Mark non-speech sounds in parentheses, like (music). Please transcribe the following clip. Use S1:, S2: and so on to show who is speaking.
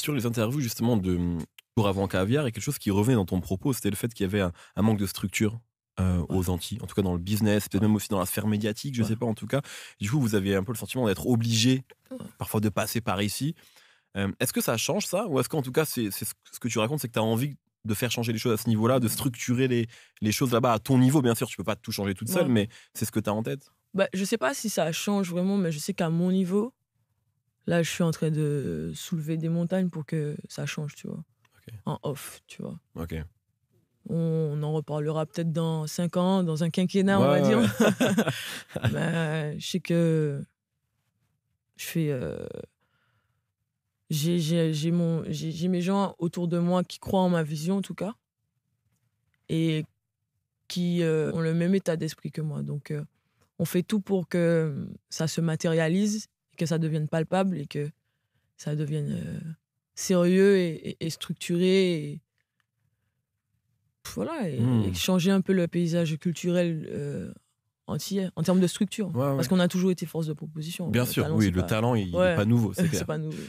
S1: sur les interviews justement de Pour avant caviar, et quelque chose qui revenait dans ton propos, c'était le fait qu'il y avait un, manque de structure. Euh, aux Antilles, en tout cas dans le business, peut-être même aussi dans la sphère médiatique, je ne sais pas en tout cas. Du coup, vous avez un peu le sentiment d'être obligé parfois de passer par ici. Euh, est-ce que ça change ça Ou est-ce qu'en tout cas, c'est, ce que tu racontes, c'est que tu as envie de faire changer les choses à ce niveau-là, de structurer les, choses là-bas à ton niveau Bien sûr, tu ne peux pas tout changer toute seule, mais c'est ce que tu as en tête
S2: Je bah, Je sais pas si ça change vraiment, mais je sais qu'à mon niveau, Là, je suis en train de soulever des montagnes pour que ça change, tu vois. En off, tu vois. Ok. On, en reparlera peut-être dans cinq ans, dans un quinquennat, on va dire. (laughs) Ben, je sais que je fais. Euh, j'ai mon j'ai mes gens autour de moi qui croient en ma vision en tout cas et qui euh, ont le même état d'esprit que moi donc euh, on fait tout pour que ça se matérialise que ça devienne palpable et que ça devienne euh, sérieux et, structuré. Et, voilà, hmm. et, changer un peu le paysage culturel euh, entier en termes de structure. Parce qu'on a toujours été force de proposition. Bien sûr, oui, le talent, il n'est pas nouveau. (laughs) C'est pas nouveau.